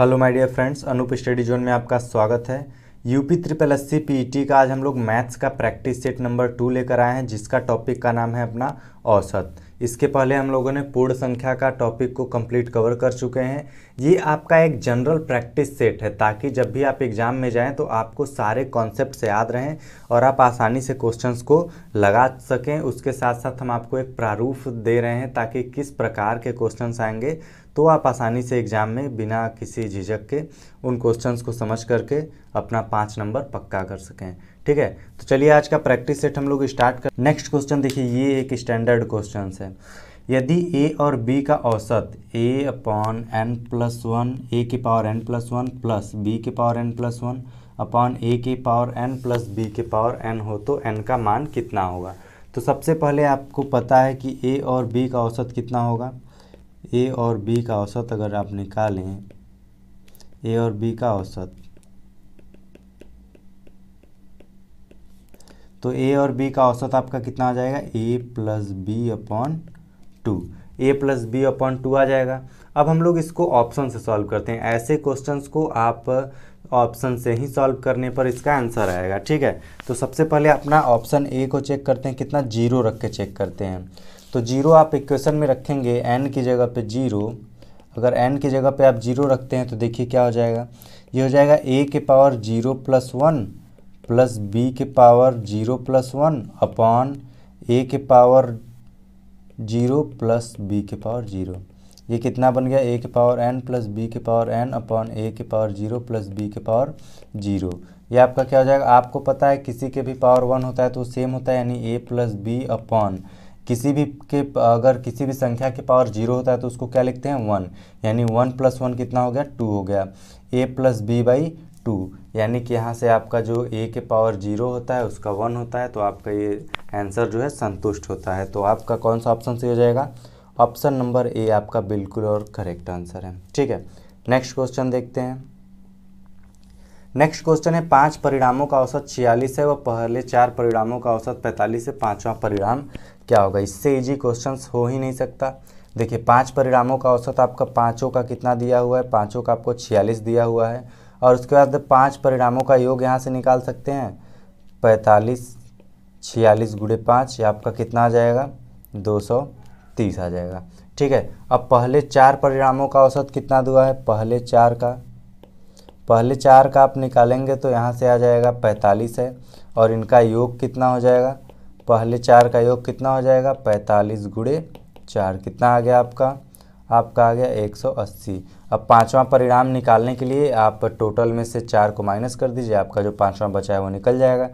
hello my dear friends Anoop study zone में आपका स्वागत है UP triple S C P का आज हम लोग मैथ्स का प्रैक्टिस सेट नंबर टू लेकर आए हैं जिसका टॉपिक का नाम है अपना औसत इसके पहले हम लोगों ने पूर्ण संख्या का टॉपिक को कंप्लीट कवर कर चुके हैं ये आपका एक जनरल प्रैक्टिस सेट है ताकि जब भी आप एग्ज़ाम में जाएं तो आपको सारे कॉन्सेप्ट से याद रहें और आप आसानी से क्वेश्चंस को लगा सकें उसके साथ साथ हम आपको एक प्रारूफ दे रहे हैं ताकि किस प्रकार के क्वेश्चंस आएंगे तो आप आसानी से एग्ज़ाम में बिना किसी झिझक के उन क्वेश्चंस को समझ करके अपना पाँच नंबर पक्का कर सकें ठीक है तो चलिए आज का प्रैक्टिस सेट हम लोग स्टार्ट कर नेक्स्ट क्वेश्चन देखिए ये एक स्टैंडर्ड क्वेश्चन है यदि ए और बी का औसत A upon N plus one A के power N plus one plus B के power N plus one upon A के पावर एन प्लस बी के पावर एन हो तो एन का मान कितना होगा तो सबसे पहले आपको पता है कि ए और बी का औसत कितना होगा ए और बी का औसत अगर आप निकालें ए और बी का औसत तो ए और बी का औसत आपका कितना आ जाएगा A plus B upon two A plus B upon two आ जाएगा अब हम लोग इसको ऑप्शन से सॉल्व करते हैं ऐसे क्वेश्चंस को आप ऑप्शन से ही सॉल्व करने पर इसका आंसर आएगा ठीक है तो सबसे पहले अपना ऑप्शन ए को चेक करते हैं कितना जीरो रख के चेक करते हैं तो जीरो आप इक्वेशन में रखेंगे एन की जगह पे जीरो अगर एन की जगह पे आप जीरो रखते हैं तो देखिए क्या हो जाएगा ये हो जाएगा ए के power zero plus one plus B के power zero plus one upon A के पावर जीरो प्लस बी के पावर जीरो ये कितना बन गया ए के पावर एन प्लस बी के पावर एन अपॉन ए के पावर जीरो प्लस बी के पावर जीरो ये आपका क्या हो जाएगा आपको पता है किसी के भी पावर वन होता है तो सेम होता है यानी ए प्लस बी अपॉन किसी भी के अगर किसी भी संख्या के पावर जीरो होता है तो उसको क्या लिखते हैं वन यानी वन प्लस वन कितना हो गया टू हो गया A plus B by two यानी कि यहाँ से आपका जो ए के पावर जीरो होता है उसका वन होता है तो आपका ये आंसर जो है संतुष्ट होता है तो आपका कौन सा ऑप्शन सही हो जाएगा ऑप्शन नंबर ए आपका बिल्कुल और करेक्ट आंसर है ठीक है नेक्स्ट क्वेश्चन देखते हैं नेक्स्ट क्वेश्चन है पांच परिणामों का औसत छियालीस है व पहले चार परिणामों का औसत पैंतालीस है पांचवा परिणाम क्या होगा इससे इजी क्वेश्चन हो ही नहीं सकता देखिए पाँच परिणामों का औसत आपका पाँचों का कितना दिया हुआ है पाँचों का आपको छियालीस दिया हुआ है और उसके बाद पाँच परिणामों का योग यहाँ से निकाल सकते हैं पैंतालीस छियालीस गुड़े पाँच आपका कितना आ जाएगा दो सौ तीस आ जाएगा ठीक है अब पहले चार परिणामों का औसत कितना दुआ है पहले चार का पहले चार का आप निकालेंगे तो यहाँ से आ जाएगा पैंतालीस है और इनका योग कितना हो जाएगा पहले चार का योग कितना हो जाएगा पैंतालीस गुड़े चार कितना आ गया आपका आपका आ गया 180 अब पांचवा परिणाम निकालने के लिए आप टोटल में से चार को माइनस कर दीजिए आपका जो पांचवा बचा है वो निकल जाएगा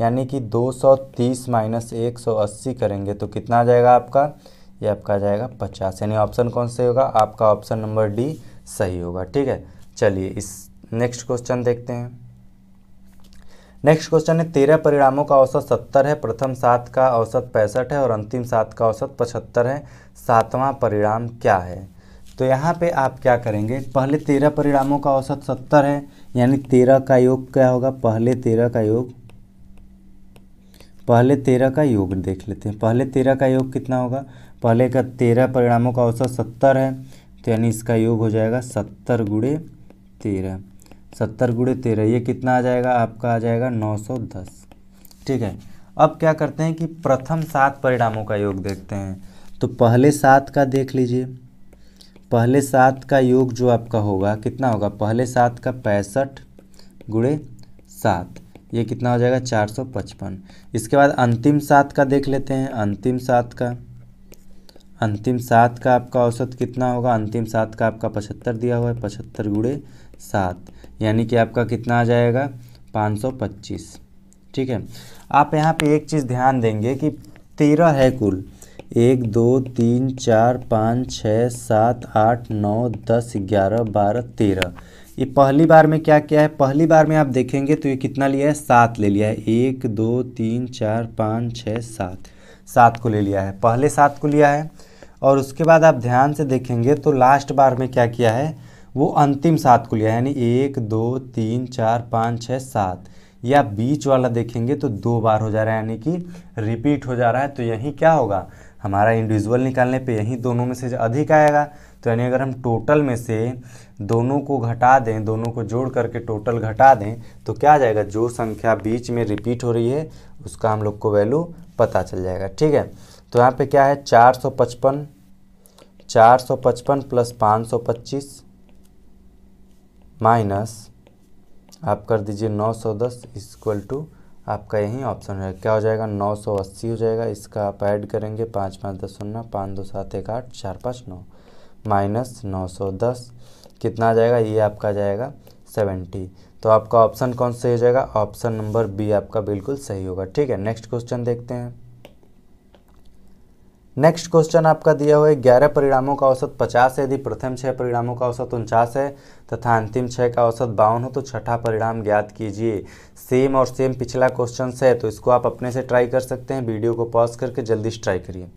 यानी कि 230 माइनस अस्सी करेंगे तो कितना आ जाएगा आपका ये आपका आ जाएगा 50 यानी ऑप्शन कौन से होगा आपका ऑप्शन नंबर डी सही होगा ठीक है चलिए इस नेक्स्ट क्वेश्चन देखते हैं नेक्स्ट क्वेश्चन है तेरह परिणामों का औसत सत्तर है प्रथम सात का औसत पैंसठ है और अंतिम सात का औसत पचहत्तर है सातवां परिणाम क्या है तो यहाँ पे आप क्या करेंगे पहले तेरह परिणामों का औसत सत्तर है यानी तेरह का योग क्या होगा पहले तेरह का योग पहले तेरह का योग देख लेते हैं पहले तेरह का योग कितना होगा पहले का तेरह परिणामों का औसत सत्तर है तो यानी इसका योग हो जाएगा सत्तर गुड़े तेरह सत्तर गुड़े तेरह ये कितना आ जाएगा आपका आ जाएगा नौ सौ दस ठीक है अब क्या करते हैं कि प्रथम सात परिणामों का योग देखते हैं तो पहले सात का देख लीजिए पहले सात का योग जो आपका होगा कितना होगा पहले सात का पैंसठ गुड़े सात ये कितना हो जाएगा चार सौ पचपन इसके बाद अंतिम सात का देख लेते हैं अंतिम सात का अंतिम सात का आपका औसत कितना होगा अंतिम सात का आपका पचहत्तर दिया हुआ है पचहत्तर गुड़े सात यानी कि आपका कितना आ जाएगा पाँच सौ पच्चीस ठीक है आप यहाँ पे एक चीज़ ध्यान देंगे कि तेरह है कुल एक दो तीन चार पाँच छः सात आठ नौ दस ग्यारह बारह तेरह ये पहली बार में क्या क्या है पहली बार में आप देखेंगे तो ये कितना लिया है सात ले लिया है एक दो तीन चार पाँच छः सात सात को ले लिया है पहले सात को लिया है और उसके बाद आप ध्यान से देखेंगे तो लास्ट बार में क्या किया है वो अंतिम सात को लिया यानी एक दो तीन चार पाँच छः सात या बीच वाला देखेंगे तो दो बार हो जा रहा है यानी कि रिपीट हो जा रहा है तो यहीं क्या होगा हमारा इंडिविजुअल निकालने पे यहीं दोनों में से अधिक आएगा तो यानी अगर हम टोटल में से दोनों को घटा दें दोनों को जोड़ करके टोटल घटा दें तो क्या आ जाएगा जो संख्या बीच में रिपीट हो रही है उसका हम लोग को वैल्यू पता चल जाएगा ठीक है तो यहाँ पे क्या है चार सौ पचपन चार सौ पचपन प्लस पाँच सौ पच्चीस माइनस आप कर दीजिए 910 दस इक्वल टू आपका यही ऑप्शन है क्या हो जाएगा 980 हो जाएगा इसका आप ऐड करेंगे पाँच पाँच दस शून्य पाँच दो सात एक आठ चार पाँच नौ माइनस नौ सौ दस कितना आ जाएगा ये आपका जाएगा सेवेंटी तो आपका ऑप्शन कौन सा हो जाएगा ऑप्शन नंबर बी आपका बिल्कुल सही होगा ठीक है नेक्स्ट क्वेश्चन देखते हैं नेक्स्ट क्वेश्चन आपका दिया हुआ है ग्यारह परिणामों का औसत पचास है यदि प्रथम छः परिणामों का औसत उनचास है तथा अंतिम छः का औसत बावन हो तो छठा परिणाम ज्ञात कीजिए सेम और सेम पिछला क्वेश्चन है तो इसको आप अपने से ट्राई कर सकते हैं वीडियो को पॉज करके जल्दी से ट्राई करिए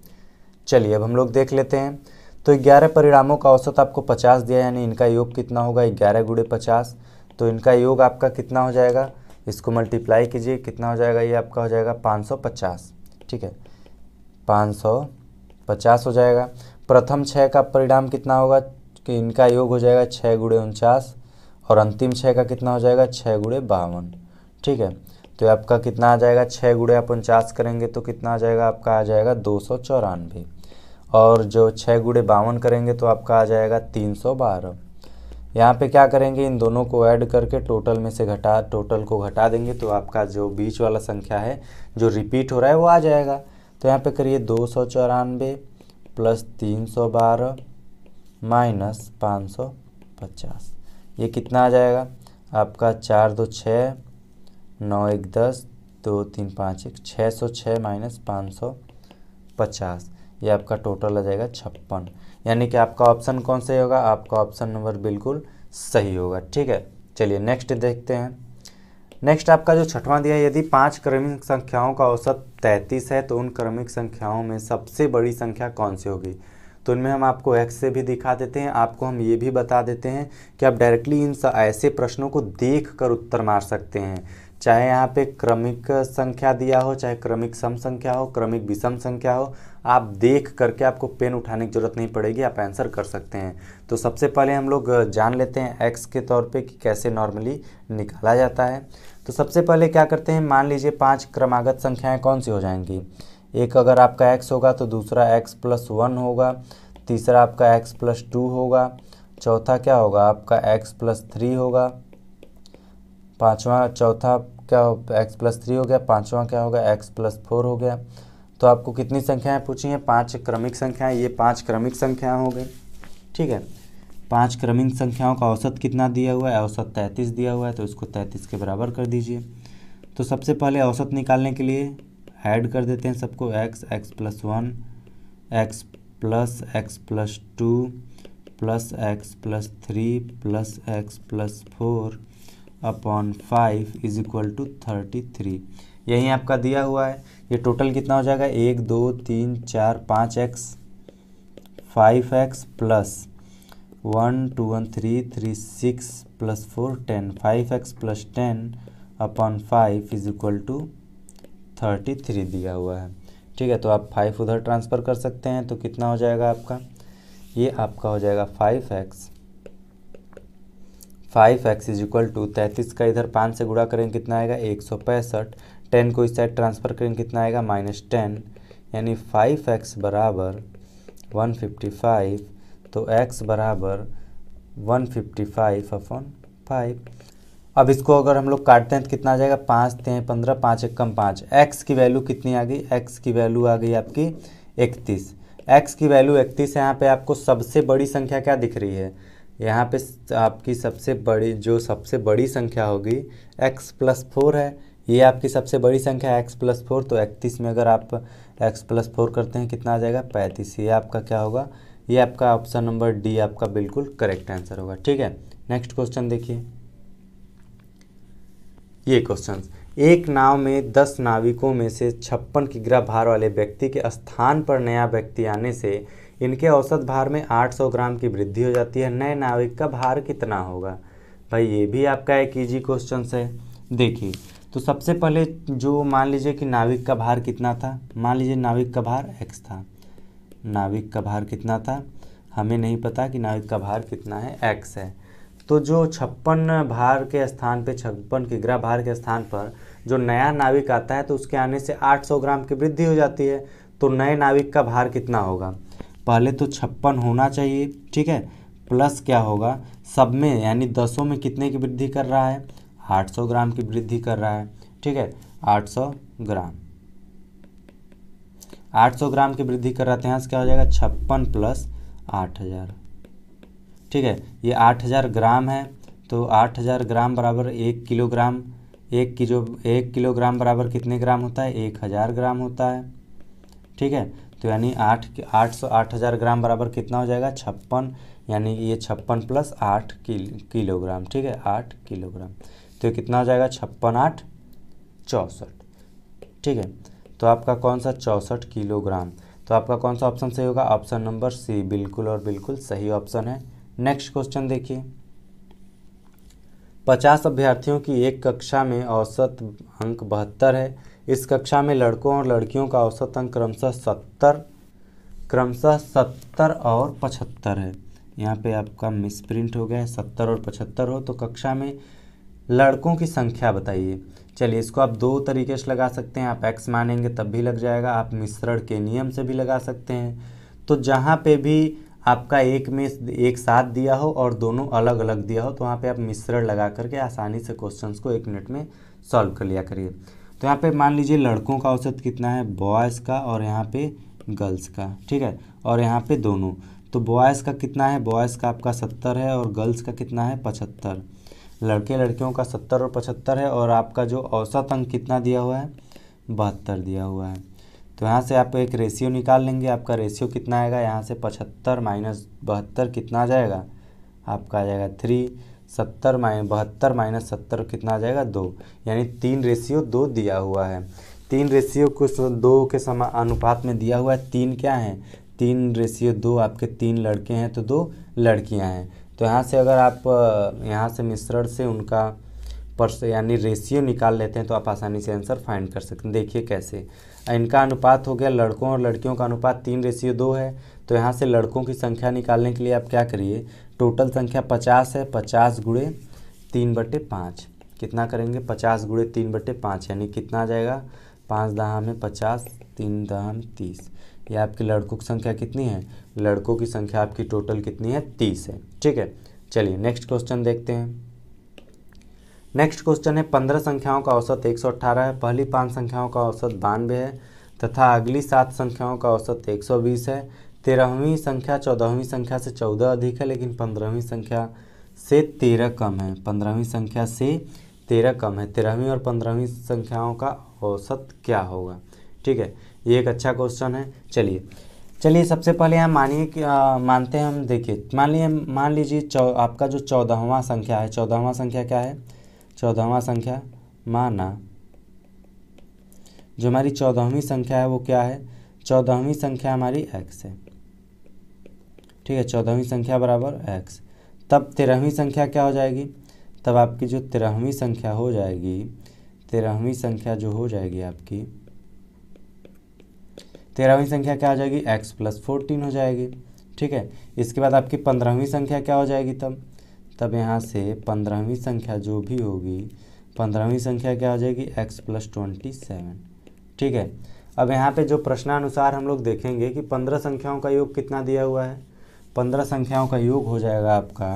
चलिए अब हम लोग देख लेते हैं तो ग्यारह परिणामों का औसत आपको पचास दिया यानी इनका योग कितना होगा ग्यारह गुड़े पचास तो इनका योग आपका कितना हो जाएगा इसको मल्टीप्लाई कीजिए कितना हो जाएगा ये आपका हो जाएगा पाँच ठीक है पाँच पचास हो जाएगा प्रथम छः का परिणाम कितना होगा कि इनका योग हो जाएगा छः गुड़े उनचास और अंतिम छः का कितना हो जाएगा छः गुड़े बावन ठीक है तो आपका कितना आ जाएगा छः गुड़े आप उनचास करेंगे तो कितना आ जाएगा आपका आ जाएगा दो सौ चौरानवे और जो छः गुड़े बावन करेंगे तो आपका आ जाएगा तीन सौ बारह यहाँ पे क्या करेंगे इन दोनों को ऐड करके टोटल में से घटा टोटल को घटा देंगे तो आपका जो बीच वाला संख्या है जो रिपीट हो रहा है वो आ जाएगा तो यहाँ पे करिए दो सौ चौरानवे प्लस तीन सौ बारह माइनस पाँच सौ पचास ये कितना आ जाएगा आपका चार दो छः नौ एक दस दो तीन पाँच एक छः सौ छः माइनस पाँच सौ पचास ये आपका टोटल आ जाएगा छप्पन यानी कि आपका ऑप्शन कौन सा होगा आपका ऑप्शन नंबर बिल्कुल सही होगा ठीक है चलिए नेक्स्ट देखते हैं नेक्स्ट आपका जो छठवां दिया यदि पांच क्रमिक संख्याओं का औसत तैंतीस है तो उन क्रमिक संख्याओं में सबसे बड़ी संख्या कौन सी होगी तो उनमें हम आपको एक्स से भी दिखा देते हैं आपको हम ये भी बता देते हैं कि आप डायरेक्टली इन ऐसे प्रश्नों को देख कर उत्तर मार सकते हैं चाहे यहाँ पे क्रमिक संख्या दिया हो चाहे क्रमिक सम संख्या हो क्रमिक विषम संख्या हो आप देख करके आपको पेन उठाने की ज़रूरत नहीं पड़ेगी आप आंसर कर सकते हैं तो सबसे पहले हम लोग जान लेते हैं एक्स के तौर पे कि कैसे नॉर्मली निकाला जाता है तो सबसे पहले क्या करते हैं मान लीजिए पांच क्रमागत संख्याएं कौन सी हो जाएंगी एक अगर आपका एक्स होगा तो दूसरा एक्स प्लस वन होगा तीसरा आपका एक्स प्लस टू होगा चौथा क्या होगा आपका एक्स प्लस थ्री होगा पाँचवा चौथा क्या एक्स प्लस थ्री हो गया पाँचवा क्या होगा एक्स प्लस फोर हो गया तो आपको कितनी संख्याएं पूछी हैं पांच क्रमिक संख्याएं ये पांच क्रमिक संख्याएं हो गई ठीक है पांच क्रमिक संख्याओं का औसत कितना दिया हुआ है औसत तैंतीस दिया हुआ है तो इसको तैंतीस के बराबर कर दीजिए तो सबसे पहले औसत निकालने के लिए ऐड कर देते हैं सबको X X plus one X plus X plus two plus X plus three plus X plus four upon five is equal to thirty three यही आपका दिया हुआ है ये टोटल कितना हो जाएगा एक दो तीन चार पाँच X five X plus one two one three three six plus four ten five X plus ten upon five is equal to thirty three दिया हुआ है ठीक है तो आप फाइव उधर ट्रांसफ़र कर सकते हैं तो कितना हो जाएगा आपका ये आपका हो जाएगा five X five X is equal to तैंतीस का इधर पाँच से गुड़ा करेंगे कितना आएगा एक सौ पैंसठ टेन को इस साइड ट्रांसफ़र करेंगे कितना आएगा माइनस टेन यानी फाइव एक्स बराबर वन फिफ्टी फाइव तो x बराबर one fifty five upon five अब इसको अगर हम लोग काटते हैं तो कितना आ जाएगा पाँच तें पंद्रह पाँच एक कम पाँच एक्स की वैल्यू कितनी आ गई एक्स की वैल्यू आ गई आपकी इकतीस एक्स की वैल्यू इकतीस यहाँ पे आपको सबसे बड़ी संख्या क्या दिख रही है यहाँ पे आपकी सबसे बड़ी जो सबसे बड़ी संख्या होगी एक्स प्लस फोर है ये आपकी सबसे बड़ी संख्या है एक्स प्लस फोर तो इकतीस में अगर आप एक्स प्लस फोर करते हैं कितना आ जाएगा पैंतीस ये आपका क्या होगा ये आपका ऑप्शन नंबर डी आपका बिल्कुल करेक्ट आंसर होगा ठीक है नेक्स्ट क्वेश्चन देखिए ये क्वेश्चन एक नाव में दस नाविकों में से छप्पन किग्रा भार वाले व्यक्ति के स्थान पर नया व्यक्ति आने से इनके औसत भार में 800 ग्राम की वृद्धि हो जाती है नए नाविक का भार कितना होगा भाई ये भी आपका एक ईजी क्वेश्चन है देखिए तो सबसे पहले जो मान लीजिए कि नाविक का भार कितना था मान लीजिए नाविक का भार एक्स था नाविक का भार कितना था हमें नहीं पता कि नाविक का भार कितना है एक्स है तो जो छप्पन भार के स्थान पे छप्पन किग्रा भार के स्थान पर जो नया नाविक आता है तो उसके आने से 800 ग्राम की वृद्धि हो जाती है तो नए नाविक का भार कितना होगा पहले तो छप्पन होना चाहिए ठीक है प्लस क्या होगा सब में यानी दसों में कितने की वृद्धि कर रहा है 800 ग्राम की वृद्धि कर रहा है ठीक है 800 ग्राम 800 ग्राम की वृद्धि कर यहाँ हैं क्या हो जाएगा छप्पन प्लस आठ हज़ार ठीक है ये आठ हज़ार ग्राम है तो आठ हज़ार ग्राम बराबर एक किलोग्राम एक किलो एक किलोग्राम बराबर कितने ग्राम होता है एक हज़ार ग्राम होता है ठीक है तो यानी आठ आठ सौ आठ हज़ार ग्राम बराबर कितना हो जाएगा छप्पन यानी ये छप्पन प्लस आठ किलोग्राम ठीक है आठ किलोग्राम तो कितना हो जाएगा छप्पन आठ चौंसठ ठीक है तो आपका कौन सा चौंसठ किलोग्राम तो आपका कौन सा ऑप्शन सही होगा ऑप्शन नंबर सी बिल्कुल और बिल्कुल सही ऑप्शन है नेक्स्ट क्वेश्चन देखिए पचास अभ्यर्थियों की एक कक्षा में औसत अंक बहत्तर है इस कक्षा में लड़कों और लड़कियों का औसत अंक क्रमशः सत्तर क्रमशः सत्तर और पचहत्तर है यहाँ पे आपका मिसप्रिंट हो गया है सत्तर और पचहत्तर हो तो कक्षा में लड़कों की संख्या बताइए चलिए इसको आप दो तरीके से लगा सकते हैं आप एक्स मानेंगे तब भी लग जाएगा आप मिश्रण के नियम से भी लगा सकते हैं तो जहाँ पे भी आपका एक में एक साथ दिया हो और दोनों अलग अलग दिया हो तो वहाँ पे आप मिश्रण लगा करके आसानी से क्वेश्चंस को एक मिनट में सॉल्व कर लिया करिए तो यहाँ पे मान लीजिए लड़कों का औसत कितना है बॉयज़ का और यहाँ पे गर्ल्स का ठीक है और यहाँ पे दोनों तो बॉयज़ का कितना है बॉयज़ का आपका सत्तर है और गर्ल्स का कितना है पचहत्तर लड़के लड़कियों का सत्तर और पचहत्तर है और आपका जो औसत अंक कितना दिया हुआ है बहत्तर दिया हुआ है तो यहाँ से आप एक रेशियो निकाल लेंगे आपका रेशियो कितना आएगा यहाँ से पचहत्तर माइनस बहत्तर कितना आ जाएगा आपका आ जाएगा थ्री सत्तर माइन बहत्तर माइनस सत्तर कितना आ जाएगा दो यानी तीन रेशियो दो दिया हुआ है तीन रेशियो को दो के समान अनुपात में दिया हुआ है तीन क्या है तीन रेशियो दो आपके तीन लड़के हैं तो दो लड़कियां हैं तो यहाँ से अगर आप यहाँ से मिश्रण से उनका पर्स यानी रेशियो निकाल लेते हैं तो आप आसानी से आंसर फाइंड कर सकते हैं देखिए कैसे इनका अनुपात हो गया लड़कों और लड़कियों का अनुपात तीन रेशियो दो है तो यहाँ से लड़कों की संख्या निकालने के लिए आप क्या करिए टोटल संख्या पचास है पचास गुड़े तीन बटे पाँच कितना करेंगे पचास गुड़े तीन बटे पाँच यानी कितना आ जाएगा पाँच दहा में पचास तीन दहा में तीस कि आपकी लड़कों की संख्या कितनी है लड़कों की संख्या आपकी टोटल कितनी है तीस है ठीक है चलिए नेक्स्ट क्वेश्चन देखते हैं नेक्स्ट क्वेश्चन है पंद्रह संख्याओं का औसत एक सौ अट्ठारह है पहली पांच संख्याओं का औसत बानवे है तथा अगली सात संख्याओं का औसत एक सौ बीस है तेरहवीं संख्या चौदहवीं संख्या से चौदह अधिक है लेकिन पंद्रहवीं संख्या से तेरह कम है पंद्रहवीं संख्या से तेरह कम है तेरहवीं और पंद्रहवीं संख्याओं का औसत क्या होगा ठीक है ये एक अच्छा क्वेश्चन है चलिए चलिए सबसे पहले हम मानिए कि मानते हैं हम देखिए मान लिए मान लीजिए आपका जो चौदहवा संख्या है चौदहवा संख्या क्या है चौदहवा संख्या माना जो हमारी चौदहवीं संख्या है वो क्या है चौदहवीं संख्या हमारी एक्स है ठीक है चौदहवीं संख्या बराबर एक्स तब तेरहवीं संख्या क्या हो जाएगी तब आपकी जो तेरहवीं संख्या हो जाएगी तेरहवीं संख्या जो हो जाएगी आपकी तेरहवीं संख्या क्या हो जाएगी एक्स प्लस फोर्टीन हो जाएगी ठीक है इसके बाद आपकी पंद्रहवीं संख्या क्या हो जाएगी तब तब यहाँ से पंद्रहवीं संख्या जो भी होगी पंद्रहवीं संख्या क्या हो जाएगी एक्स प्लस ट्वेंटी सेवन ठीक है अब यहाँ पे जो प्रश्नानुसार हम लोग देखेंगे कि पंद्रह संख्याओं का योग कितना दिया हुआ है पंद्रह संख्याओं का योग हो जाएगा आपका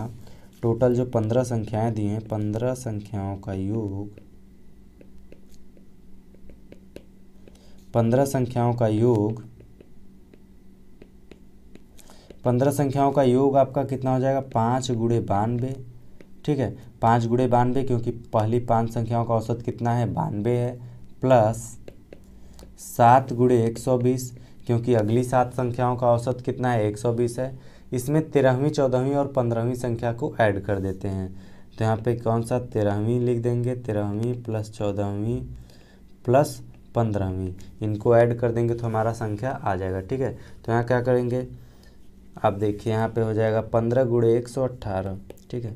टोटल जो पंद्रह संख्याएँ दी हैं पंद्रह संख्याओं का योग पंद्रह संख्याओं का योग पंद्रह संख्याओं का योग आपका कितना हो जाएगा पाँच गुड़े बानवे ठीक है पाँच गुड़े बानवे क्योंकि पहली पांच संख्याओं का औसत कितना है बानवे है प्लस सात गुड़े एक सौ बीस क्योंकि अगली सात संख्याओं का औसत कितना है एक सौ बीस है इसमें तेरहवीं चौदहवीं और पंद्रहवीं संख्या को ऐड कर देते हैं तो यहाँ पे कौन सा तेरहवीं लिख देंगे तेरहवीं प्लस चौदहवीं प्लस पंद्रहवीं इनको ऐड कर देंगे तो हमारा संख्या आ जाएगा ठीक है तो यहाँ क्या करेंगे आप देखिए यहाँ पे हो जाएगा पंद्रह गुड़े एक सौ अट्ठारह ठीक है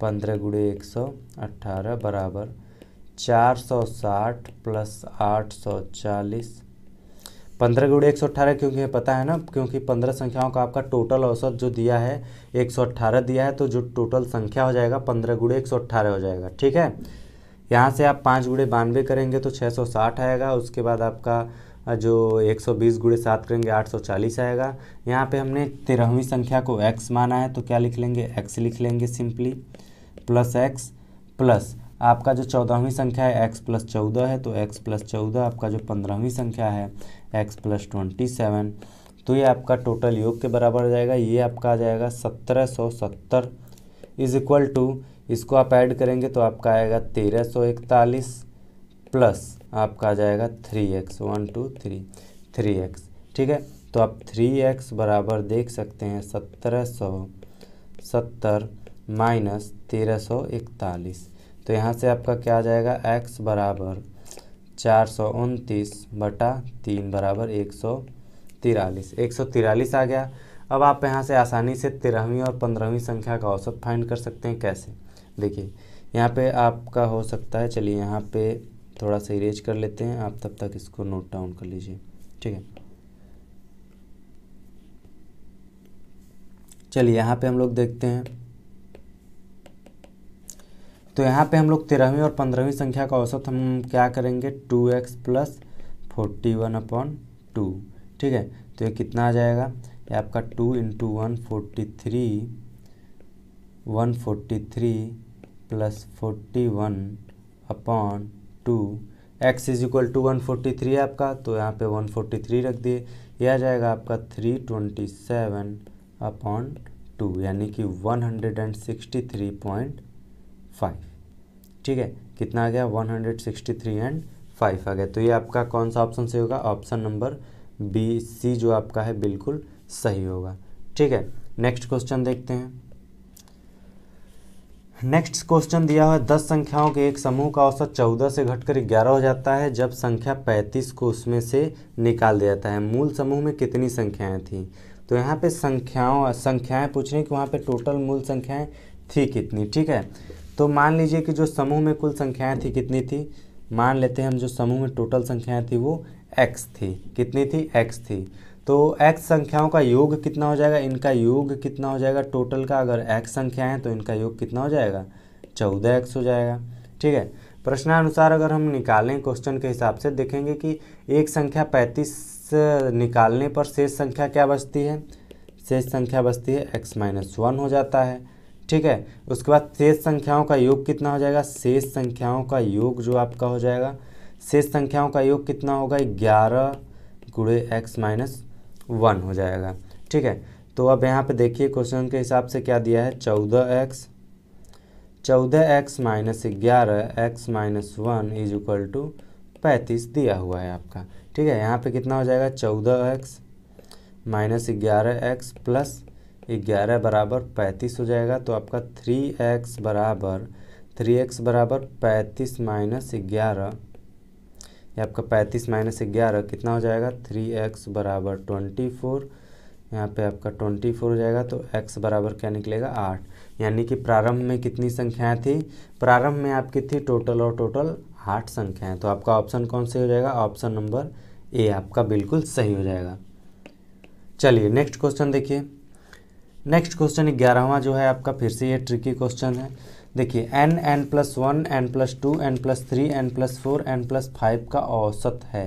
पंद्रह गुड़े एक सौ अट्ठारह बराबर चार सौ साठ प्लस आठ सौ चालीस पंद्रह गुड़े एक सौ अट्ठारह क्योंकि पता है ना क्योंकि पंद्रह संख्याओं का आपका टोटल औसत जो दिया है एक सौ अट्ठारह दिया है तो जो टोटल संख्या हो जाएगा पंद्रह गुड़े एक सौ अट्ठारह हो जाएगा ठीक है यहाँ से आप पाँच गुड़े बानवे करेंगे तो 660 आएगा उसके बाद आपका जो 120 सौ बीस गुड़े सात करेंगे 840 आएगा यहाँ पे हमने तेरहवीं संख्या को x माना है तो क्या लिख लेंगे x लिख लेंगे सिंपली प्लस एक्स प्लस आपका जो चौदहवीं संख्या है x प्लस चौदह है तो x प्लस चौदह आपका जो पंद्रहवीं संख्या है x प्लस ट्वेंटी सेवन तो ये आपका टोटल योग के बराबर आ जाएगा ये आपका आ जाएगा सत्रह सौ सत्तर इज इक्वल टू इसको आप ऐड करेंगे तो आपका आएगा तेरह सौ इकतालीस प्लस आपका आ जाएगा three X one two three three X ठीक है तो आप थ्री एक्स बराबर देख सकते हैं सत्रह सौ सत्तर माइनस तेरह सौ इकतालीस तो यहाँ से आपका क्या आ जाएगा एक्स बराबर चार सौ उनतीस बटा तीन बराबर एक सौ तिरालीस एक सौ तिरालीस आ गया अब आप यहाँ से आसानी से तेरहवीं और पंद्रहवीं संख्या का औसत फाइंड कर सकते हैं कैसे देखिए यहाँ पे आपका हो सकता है चलिए यहाँ पे थोड़ा सा इरेज कर लेते हैं आप तब तक इसको नोट डाउन कर लीजिए ठीक है चलिए यहाँ पे हम लोग देखते हैं तो यहाँ पे हम लोग तेरहवीं और पंद्रहवीं संख्या का औसत हम क्या करेंगे two X plus forty one upon two ठीक है तो ये कितना आ जाएगा ये आपका two into one forty three one forty three plus forty one upon two X is equal to one forty three आपका तो यहाँ पे वन फोर्टी थ्री रख दिए यह आ जाएगा आपका three twenty seven upon two यानी कि one hundred and sixty three point five ठीक है कितना आ गया one hundred sixty three and five आ गया तो ये आपका कौन सा ऑप्शन सही होगा ऑप्शन नंबर बी सी जो आपका है बिल्कुल सही होगा ठीक है नेक्स्ट क्वेश्चन देखते हैं नेक्स्ट क्वेश्चन दिया हुआ है दस संख्याओं के एक समूह का औसत चौदह से घटकर ग्यारह हो जाता है जब संख्या पैंतीस को उसमें से निकाल दिया जाता है मूल समूह में कितनी संख्याएं थीं तो यहाँ पे संख्याओं संख्याएं पूछ रही हैं कि वहाँ पे टोटल मूल संख्याएं थी कितनी ठीक है तो मान लीजिए कि जो समूह में कुल संख्याएँ थी कितनी थी मान लेते हैं हम जो समूह में टोटल संख्याएँ थी वो एक्स थी कितनी थी एक्स थी तो x संख्याओं का योग कितना हो जाएगा इनका योग कितना हो जाएगा टोटल का अगर x संख्या है तो इनका योग कितना हो जाएगा चौदह एक्स हो जाएगा ठीक है प्रश्नानुसार अगर हम निकालें क्वेश्चन के हिसाब से देखेंगे कि एक संख्या पैंतीस निकालने पर शेष संख्या क्या बचती है शेष संख्या बचती है एक्स माइनस वन हो जाता है ठीक है उसके बाद शेष संख्याओं का योग कितना हो जाएगा शेष संख्याओं का योग जो आपका हो जाएगा शेष संख्याओं का योग कितना होगा ग्यारह गुड़े एक्स माइनस वन हो जाएगा ठीक है तो अब यहाँ पे देखिए क्वेश्चन के हिसाब से क्या दिया है चौदह एक्स चौदह एक्स माइनस ग्यारह X minus one is equal to पैंतीस दिया हुआ है आपका ठीक है यहाँ पे कितना हो जाएगा चौदह एक्स माइनस ग्यारह एक्स प्लस ग्यारह बराबर पैंतीस हो जाएगा तो आपका थ्री एक्स बराबर थ्री एक्स बराबर पैंतीस माइनस ग्यारह ये आपका पैंतीस माइनस ग्यारह कितना हो जाएगा थ्री एक्स बराबर ट्वेंटी फोर यहाँ पे आपका ट्वेंटी फोर हो जाएगा तो एक्स बराबर क्या निकलेगा आठ यानी कि प्रारंभ में कितनी संख्याएं थी प्रारंभ में आपकी थी टोटल और टोटल आठ संख्याएं तो आपका ऑप्शन कौन सा हो जाएगा ऑप्शन नंबर ए आपका बिल्कुल सही हो जाएगा चलिए नेक्स्ट क्वेश्चन देखिए नेक्स्ट क्वेश्चन ग्यारहवा जो है आपका फिर से ये ट्रिकी क्वेश्चन है देखिए N N plus one N plus two N plus three N plus four N plus five का औसत है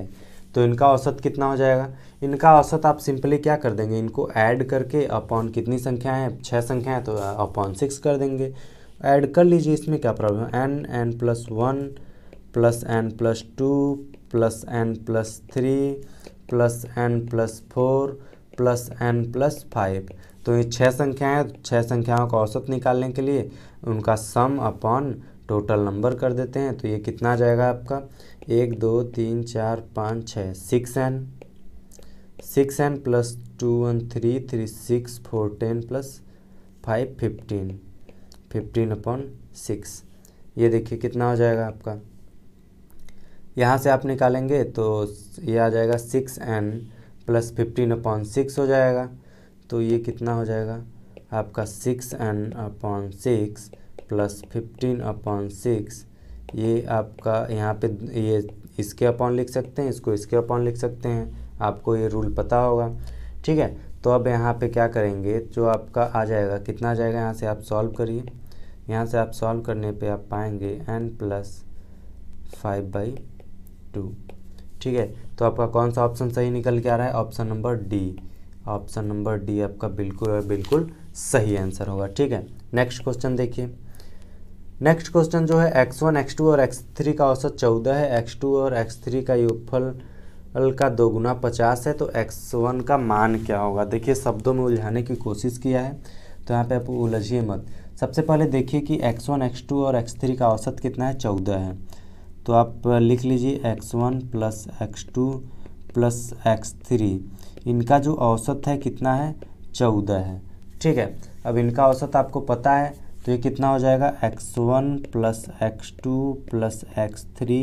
तो इनका औसत कितना हो जाएगा इनका औसत आप सिंपली क्या कर देंगे इनको ऐड करके अपॉन कितनी संख्याएं हैं छः संख्या हैं तो अपॉन सिक्स कर देंगे ऐड कर लीजिए इसमें क्या प्रॉब्लम है N N plus one plus N plus two plus N plus three plus N plus four plus N plus five तो ये छः संख्याएँ छः संख्याओं का औसत निकालने के लिए उनका सम अपॉन टोटल नंबर कर देते हैं तो ये कितना आ जाएगा आपका एक दो तीन चार पाँच छः six N six N plus two one three three six four ten plus five fifteen fifteen upon six ये देखिए कितना हो जाएगा आपका यहाँ से आप निकालेंगे तो ये आ जाएगा six N plus fifteen upon six हो जाएगा तो ये कितना हो जाएगा आपका six N upon six plus fifteen upon six ये आपका यहाँ पे ये इसके अपॉन लिख सकते हैं इसको इसके अपॉन लिख सकते हैं आपको ये रूल पता होगा ठीक है तो अब यहाँ पे क्या करेंगे जो आपका आ जाएगा कितना आ जाएगा यहाँ से आप सॉल्व करिए यहाँ से आप सॉल्व करने पे आप पाएंगे N plus five by two ठीक है तो आपका कौन सा ऑप्शन सही निकल के आ रहा है option number D option number D आपका बिल्कुल और बिल्कुल सही आंसर होगा ठीक है नेक्स्ट क्वेश्चन देखिए नेक्स्ट क्वेश्चन जो है एक्स वन एक्स टू और एक्स थ्री का औसत चौदह है एक्स टू और एक्स थ्री का योगफल का दोगुना पचास है तो एक्स वन का मान क्या होगा देखिए शब्दों में उलझाने की कोशिश किया है तो यहाँ पे आप उलझिए मत सबसे पहले देखिए कि एक्स वन एक्स टू और एक्स थ्री का औसत कितना है चौदह है तो आप लिख लीजिए X one plus X two plus X three इनका जो औसत है कितना है चौदह है ठीक है अब इनका औसत आपको पता है तो ये कितना हो जाएगा X one plus X two plus X three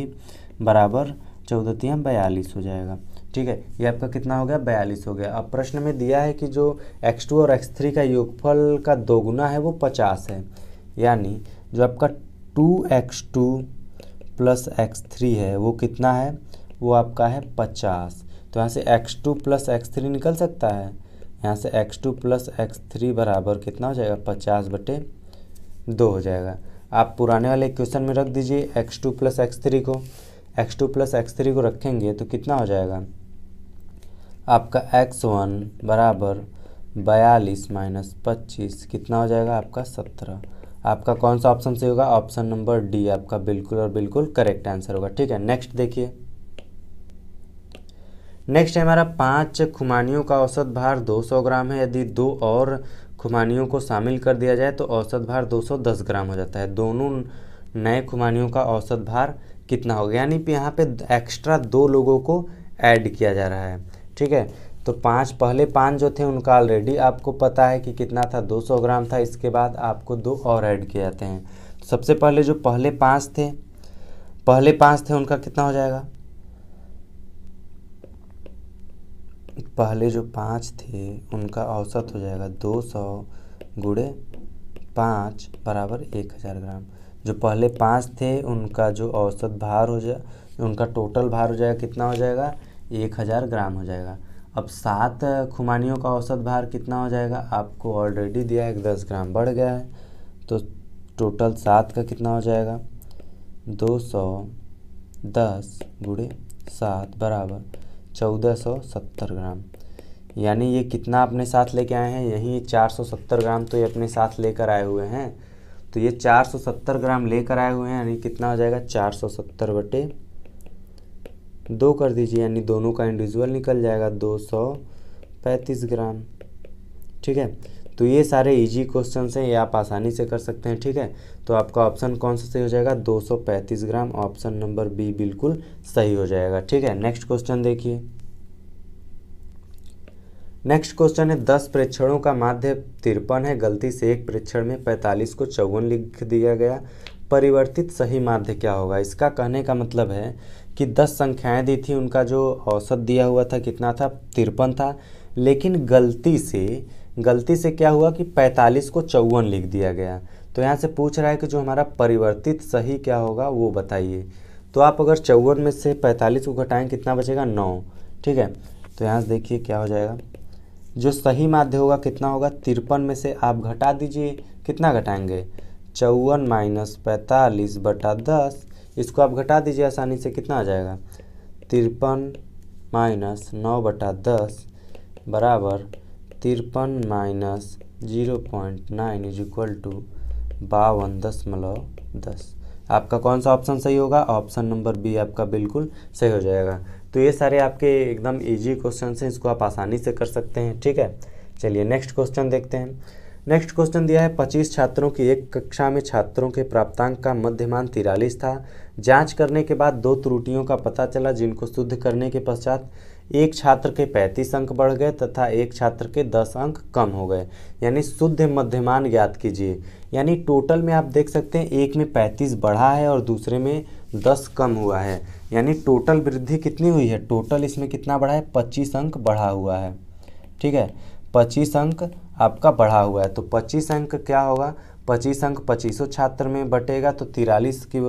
बराबर चौदह तीन बयालीस हो जाएगा ठीक है ये आपका कितना हो गया बयालीस हो गया अब प्रश्न में दिया है कि जो x2 और x3 का योगफल का दोगुना है वो पचास है यानी जो आपका two X two plus X three है वो कितना है वो आपका है पचास तो यहाँ से X two plus X three निकल सकता है यहाँ से X two plus X three बराबर कितना हो जाएगा पचास बटे दो हो जाएगा आप पुराने वाले क्वेश्चन में रख दीजिए X two plus X three को X two plus X three को रखेंगे तो कितना हो जाएगा आपका एक्स वन बराबर बयालीस माइनस पच्चीस कितना हो जाएगा आपका सत्रह आपका कौन सा ऑप्शन सही होगा ऑप्शन नंबर डी आपका बिल्कुल और बिल्कुल करेक्ट आंसर होगा ठीक है नेक्स्ट देखिए नेक्स्ट है हमारा पाँच खुमानियों का औसत भार 200 ग्राम है यदि दो और खुमानियों को शामिल कर दिया जाए तो औसत भार 210 ग्राम हो जाता है दोनों नए खुमानियों का औसत भार कितना हो गया यानी यहाँ पे एक्स्ट्रा दो लोगों को ऐड किया जा रहा है ठीक है तो पांच पहले पांच जो थे उनका ऑलरेडी आपको पता है कि कितना था 200 ग्राम था इसके बाद आपको दो और ऐड किए जाते हैं तो सबसे पहले जो पहले पाँच थे पहले पाँच थे उनका कितना हो जाएगा पहले जो पाँच थे उनका औसत हो जाएगा दो सौ गुड़े पाँच बराबर एक हज़ार ग्राम जो पहले पाँच थे उनका जो औसत भार हो जाए उनका टोटल भार हो जाएगा कितना हो जाएगा एक हज़ार ग्राम हो जाएगा अब सात खुमानियों का औसत भार कितना हो जाएगा आपको ऑलरेडी दिया है दस ग्राम बढ़ गया है तो टोटल सात का कितना हो जाएगा दो सौ दस गुड़े सात बराबर चौदह सौ सत्तर ग्राम यानी ये कितना अपने साथ लेके आए हैं यही चार सौ सत्तर ग्राम तो ये अपने साथ लेकर आए हुए हैं तो ये चार सौ सत्तर ग्राम लेकर आए हुए हैं यानी कितना हो जाएगा चार सौ सत्तर बटे दो कर दीजिए यानी दोनों का इंडिविजुअल निकल जाएगा दो सौ पैंतीस ग्राम ठीक है तो ये सारे इजी क्वेश्चन हैं ये आप आसानी से कर सकते हैं ठीक है तो आपका ऑप्शन कौन सा सही हो जाएगा 235 ग्राम ऑप्शन नंबर बी बिल्कुल सही हो जाएगा ठीक है नेक्स्ट क्वेश्चन देखिए नेक्स्ट क्वेश्चन है दस प्रेक्षणों का माध्य तिरपन है गलती से एक प्रेक्षण में पैंतालीस को चौवन लिख दिया गया परिवर्तित सही माध्य क्या होगा इसका कहने का मतलब है कि दस संख्याएं दी थी उनका जो औसत दिया हुआ था कितना था तिरपन था लेकिन गलती से गलती से क्या हुआ कि 45 को चौवन लिख दिया गया तो यहाँ से पूछ रहा है कि जो हमारा परिवर्तित सही क्या होगा वो बताइए तो आप अगर चौवन में से 45 को घटाएं कितना बचेगा नौ ठीक है तो यहाँ से देखिए क्या हो जाएगा जो सही माध्य होगा कितना होगा तिरपन में से आप घटा दीजिए कितना घटाएंगे चौवन माइनस पैंतालीस बटा दस इसको आप घटा दीजिए आसानी से कितना आ जाएगा तिरपन माइनस नौ बटा दस बराबर तिरपन minus zero point nine is equal to बावन दशमलव दस आपका कौन सा ऑप्शन सही होगा ऑप्शन नंबर बी आपका बिल्कुल सही हो जाएगा तो ये सारे आपके एकदम इजी क्वेश्चन हैं इसको आप आसानी से कर सकते हैं ठीक है चलिए नेक्स्ट क्वेश्चन देखते हैं नेक्स्ट क्वेश्चन दिया है पच्चीस छात्रों की एक कक्षा में छात्रों के प्राप्तांक का मध्यमान तिरालीस था जांच करने के बाद दो त्रुटियों का पता चला जिनको शुद्ध करने के पश्चात एक छात्र के 35 अंक बढ़ गए तथा एक छात्र के 10 अंक कम हो गए यानी शुद्ध मध्यमान ज्ञात कीजिए यानी टोटल में आप देख सकते हैं एक में 35 बढ़ा है और दूसरे में 10 कम हुआ है यानी टोटल वृद्धि कितनी हुई है टोटल इसमें कितना बढ़ा है पच्चीस अंक बढ़ा हुआ है ठीक है पच्चीस अंक आपका बढ़ा हुआ है तो पच्चीस अंक क्या होगा पच्चीस अंक पच्चीसों छात्र में बटेगा तो तिरालीस की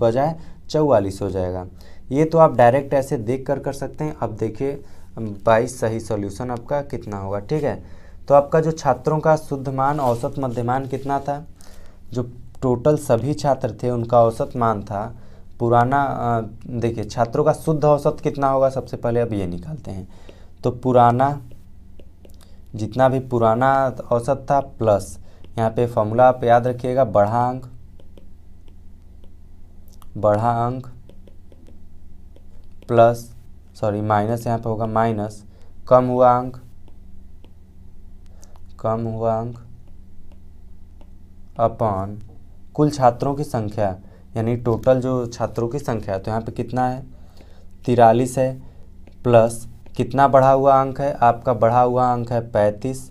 बजाय चौवालीस हो जाएगा ये तो आप डायरेक्ट ऐसे देख कर कर सकते हैं अब देखिए बाईस सही सॉल्यूशन आपका कितना होगा ठीक है तो आपका जो छात्रों का शुद्ध मान औसत मध्यमान कितना था जो टोटल सभी छात्र थे उनका औसत मान था पुराना देखिए छात्रों का शुद्ध औसत कितना होगा सबसे पहले अब ये निकालते हैं तो पुराना जितना भी पुराना औसत था प्लस यहाँ पे फॉर्मूला आप याद रखिएगा बढ़ा अंक बढ़ा अंक प्लस सॉरी माइनस यहाँ पे होगा माइनस कम हुआ अंक कम हुआ अंक अपॉन कुल छात्रों की संख्या यानी टोटल जो छात्रों की संख्या है तो यहाँ पे कितना है तिरालीस है प्लस कितना बढ़ा हुआ अंक है आपका बढ़ा हुआ अंक है पैंतीस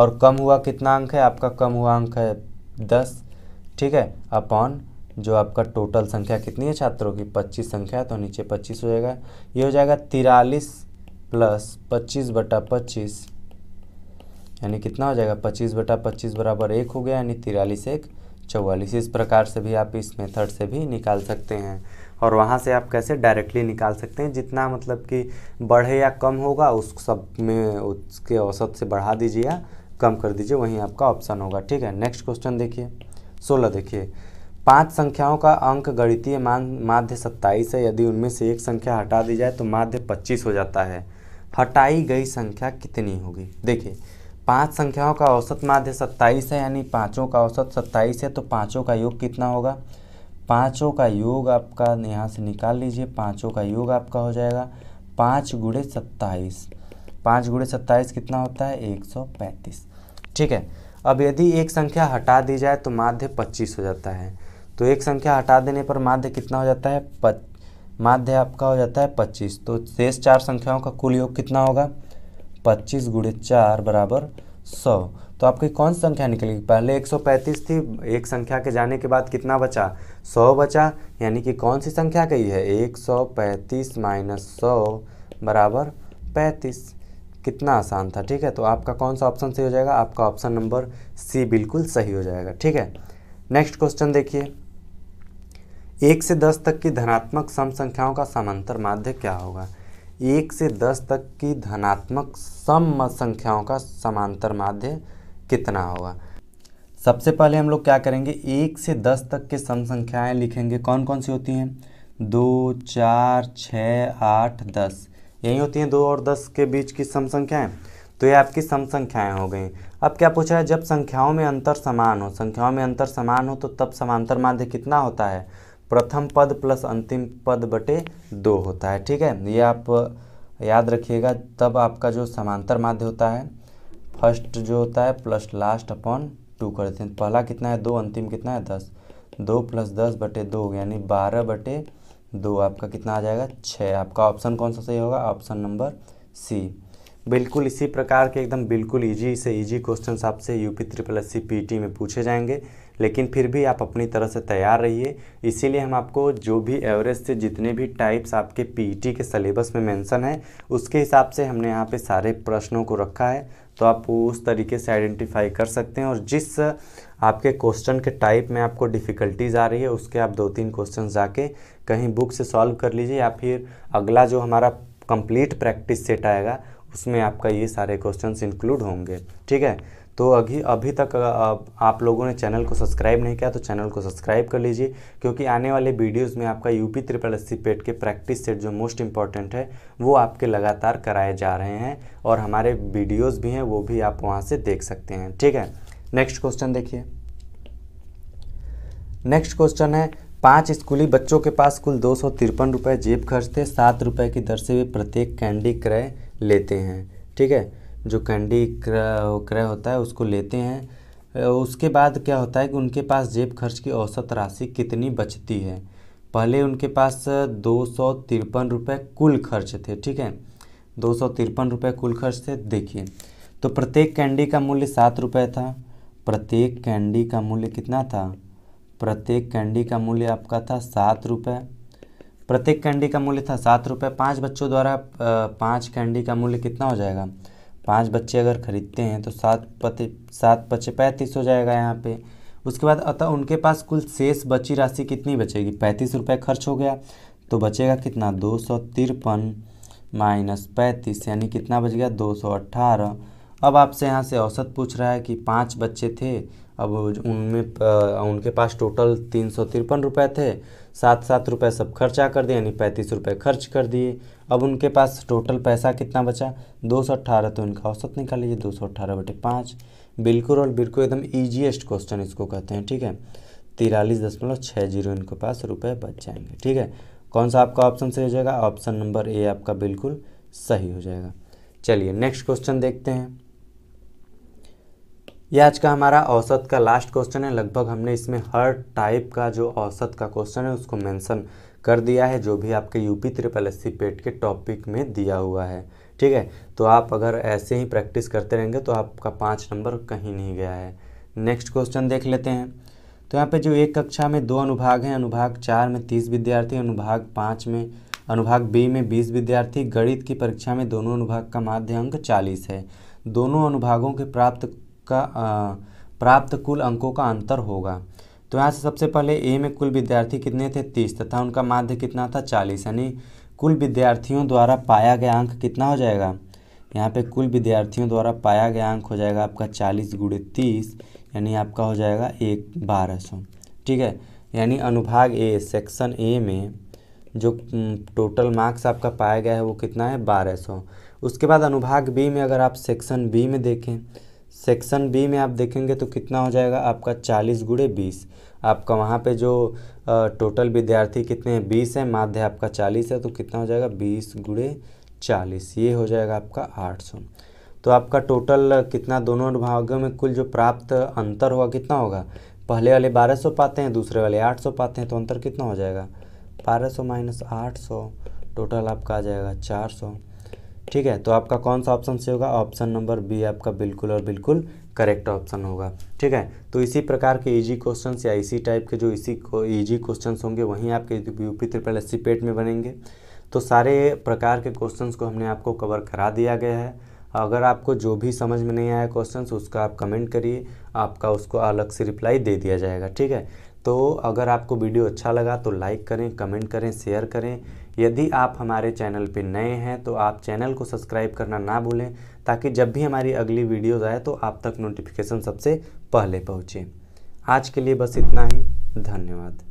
और कम हुआ कितना अंक है आपका कम हुआ अंक है दस ठीक है अपॉन जो आपका टोटल संख्या कितनी है छात्रों की पच्चीस संख्या है तो नीचे पच्चीस हो जाएगा ये हो जाएगा तिरालीस प्लस पच्चीस बटा पच्चीस यानी कितना हो जाएगा पच्चीस बटा पच्चीस बराबर एक हो गया यानी तिरालीस एक चौवालीस इस प्रकार से भी आप इस मेथड से भी निकाल सकते हैं और वहाँ से आप कैसे डायरेक्टली निकाल सकते हैं जितना मतलब कि बढ़े या कम होगा उस सब में उसके औसत से बढ़ा दीजिए या कम कर दीजिए वहीं आपका ऑप्शन होगा ठीक है नेक्स्ट क्वेश्चन देखिए सोलह देखिए पांच संख्याओं का अंक गणितीय मान माध्य सत्ताईस है यदि उनमें से एक संख्या हटा दी जाए तो माध्य पच्चीस हो जाता है हटाई गई संख्या कितनी होगी देखिए पांच संख्याओं का औसत माध्य सत्ताईस है यानी पाँचों का औसत सत्ताईस है तो पाँचों का योग कितना होगा पाँचों का योग आपका यहाँ से निकाल लीजिए पाँचों का योग आपका हो जाएगा पाँच गुड़े सत्ताईस पाँच गुड़े सत्ताईस कितना होता है एक सौ पैंतीस ठीक है अब यदि एक संख्या हटा दी जाए तो माध्य पच्चीस हो जाता है तो एक संख्या हटा देने पर माध्य कितना हो जाता है पच माध्य आपका हो जाता है पच्चीस तो शेष चार संख्याओं का कुल योग कितना होगा पच्चीस गुड़े चार बराबर सौ तो आपकी कौन सी संख्या निकलेगी पहले एक सौ पैंतीस थी एक संख्या के जाने के बाद कितना बचा सौ बचा यानी कि कौन सी संख्या गई है एक सौ पैंतीस माइनस सौ बराबर पैंतीस कितना आसान था ठीक है तो आपका कौन सा ऑप्शन सही हो जाएगा आपका ऑप्शन नंबर सी बिल्कुल सही हो जाएगा ठीक है नेक्स्ट क्वेश्चन देखिए एक से दस तक की धनात्मक सम संख्याओं का समांतर माध्य क्या होगा एक से दस तक की धनात्मक सम संख्याओं का समांतर माध्य कितना होगा सबसे पहले हम लोग क्या करेंगे एक से दस तक के सम संख्याएं लिखेंगे कौन कौन सी होती हैं दो चार छ आठ दस यही होती हैं दो और दस के बीच की सम संख्याएं तो ये आपकी सम संख्याएं हो गई अब क्या पूछा है जब संख्याओं में अंतर समान हो संख्याओं में अंतर समान हो तो तब समांतर माध्य कितना होता है प्रथम पद प्लस अंतिम पद बटे दो होता है ठीक है ये आप याद रखिएगा तब आपका जो समांतर माध्य होता है फर्स्ट जो होता है प्लस लास्ट अपॉन टू कर देते हैं तो पहला कितना है दो अंतिम कितना है दस दो प्लस दस बटे दो यानी बारह बटे दो आपका कितना आ जाएगा छः आपका ऑप्शन कौन सा सही होगा ऑप्शन नंबर सी बिल्कुल इसी प्रकार के एकदम बिल्कुल इजी से इजी क्वेश्चन आपसे UP triple S C T में पूछे जाएंगे लेकिन फिर भी आप अपनी तरह से तैयार रहिए इसीलिए हम आपको जो भी एवरेज से जितने भी टाइप्स आपके पी e के सलेबस में मैंसन है उसके हिसाब से हमने यहाँ पे सारे प्रश्नों को रखा है तो आप उस तरीके से आइडेंटिफाई कर सकते हैं और जिस आपके क्वेश्चन के टाइप में आपको डिफ़िकल्टीज आ रही है उसके आप दो तीन क्वेश्चन जाके कहीं बुक से सॉल्व कर लीजिए या फिर अगला जो हमारा कंप्लीट प्रैक्टिस सेट आएगा उसमें आपका ये सारे क्वेश्चंस इंक्लूड होंगे ठीक है तो अभी अभी तक आप लोगों ने चैनल को सब्सक्राइब नहीं किया तो चैनल को सब्सक्राइब कर लीजिए क्योंकि आने वाले वीडियोज़ में आपका यूपी त्रिपल एस पेट के प्रैक्टिस सेट जो मोस्ट इम्पॉर्टेंट है वो आपके लगातार कराए जा रहे हैं और हमारे वीडियोज़ भी हैं वो भी आप वहाँ से देख सकते हैं ठीक है नेक्स्ट क्वेश्चन देखिए नेक्स्ट क्वेश्चन है पाँच स्कूली बच्चों के पास कुल दो सौ तिरपन रुपये जेब खर्च थे सात रुपये की दर से वे प्रत्येक कैंडी क्रय लेते हैं ठीक है जो कैंडी क्रय क्रय होता है उसको लेते हैं उसके बाद क्या होता है कि उनके पास जेब खर्च की औसत राशि कितनी बचती है पहले उनके पास दो सौ तिरपन रुपये कुल खर्च थे ठीक है दो सौ तिरपन रुपये कुल खर्च थे देखिए तो प्रत्येक कैंडी का मूल्य सात रुपये था प्रत्येक कैंडी का मूल्य कितना था प्रत्येक कैंडी का मूल्य आपका था सात रुपये प्रत्येक कैंडी का मूल्य था सात रुपये पाँच बच्चों द्वारा पाँच कैंडी का मूल्य कितना हो जाएगा पाँच बच्चे अगर ख़रीदते हैं तो सात पति सात बच्चे पैंतीस हो जाएगा यहाँ पे उसके बाद अतः उनके पास कुल शेष बची राशि कितनी बचेगी पैंतीस रुपये खर्च हो गया तो बचेगा कितना दो सौ तिरपन माइनस पैंतीस यानी कितना बच गया दो सौ अट्ठारह अब आपसे यहाँ से औसत पूछ रहा है कि पाँच बच्चे थे अब उनमें उनके पास टोटल तीन सौ तिरपन रुपये थे सात सात रुपये सब खर्चा कर दिए यानी पैंतीस रुपये खर्च कर दिए अब उनके पास टोटल पैसा कितना बचा दो सौ अट्ठारह तो इनका औसत लीजिए दो सौ अट्ठारह बटे पाँच बिल्कुल और बिल्कुल एकदम ईजीएस्ट क्वेश्चन इसको कहते हैं ठीक है तिरालीस दशमलव छः जीरो इनके पास रुपये बच जाएंगे ठीक है कौन सा आपका ऑप्शन सही हो जाएगा ऑप्शन नंबर ए आपका बिल्कुल सही हो जाएगा चलिए नेक्स्ट क्वेश्चन देखते हैं ये आज का हमारा औसत का लास्ट क्वेश्चन है लगभग हमने इसमें हर टाइप का जो औसत का क्वेश्चन है उसको मेंशन कर दिया है जो भी आपके UP triple S C PET के टॉपिक में दिया हुआ है ठीक है तो आप अगर ऐसे ही प्रैक्टिस करते रहेंगे तो आपका पाँच नंबर कहीं नहीं गया है नेक्स्ट क्वेश्चन देख लेते हैं तो यहाँ पे जो एक कक्षा में दो अनुभाग हैं अनुभाग चार में तीस विद्यार्थी अनुभाग पाँच में अनुभाग बी में बीस विद्यार्थी गणित की परीक्षा में दोनों अनुभाग का माध्य अंक चालीस है दोनों अनुभागों के प्राप्त का प्राप्त कुल अंकों का अंतर होगा तो यहाँ से सबसे पहले ए में कुल विद्यार्थी कितने थे तीस तथा उनका माध्य कितना था चालीस यानी कुल विद्यार्थियों द्वारा पाया गया अंक कितना हो जाएगा यहाँ पे कुल विद्यार्थियों द्वारा पाया गया अंक हो जाएगा आपका चालीस गुड़े तीस यानी आपका हो जाएगा एक बारह सौ ठीक है यानी अनुभाग ए सेक्शन ए में जो टोटल मार्क्स आपका पाया गया है वो कितना है बारह सौ उसके बाद अनुभाग बी में अगर आप सेक्शन बी में देखें सेक्शन बी में आप देखेंगे तो कितना हो जाएगा आपका चालीस गुड़े बीस आपका वहाँ पे जो टोटल विद्यार्थी कितने हैं बीस है माध्य आपका चालीस है तो कितना हो जाएगा बीस गुड़े चालीस ये हो जाएगा आपका आठ सौ तो आपका टोटल कितना दोनों भागों में कुल जो प्राप्त अंतर हुआ कितना होगा पहले वाले बारह सौ पाते हैं दूसरे वाले आठ सौ पाते हैं तो अंतर कितना हो जाएगा बारह सौ माइनस आठ सौ टोटल आपका आ जाएगा चार सौ ठीक है तो आपका कौन सा ऑप्शन से होगा ऑप्शन नंबर बी आपका बिल्कुल और बिल्कुल करेक्ट ऑप्शन होगा ठीक है तो इसी प्रकार के इजी क्वेश्चन या इसी टाइप के जो इसी इजी ईजी क्वेश्चन होंगे वहीं आपके यूपी त्रिपल एस पेट में बनेंगे तो सारे प्रकार के क्वेश्चंस को हमने आपको कवर करा दिया गया है अगर आपको जो भी समझ में नहीं आया क्वेश्चन उसका आप कमेंट करिए आपका उसको अलग से रिप्लाई दे दिया जाएगा ठीक है तो अगर आपको वीडियो अच्छा लगा तो लाइक करें कमेंट करें शेयर करें यदि आप हमारे चैनल पर नए हैं तो आप चैनल को सब्सक्राइब करना ना भूलें ताकि जब भी हमारी अगली वीडियोज़ आए तो आप तक नोटिफिकेशन सबसे पहले पहुँचें आज के लिए बस इतना ही धन्यवाद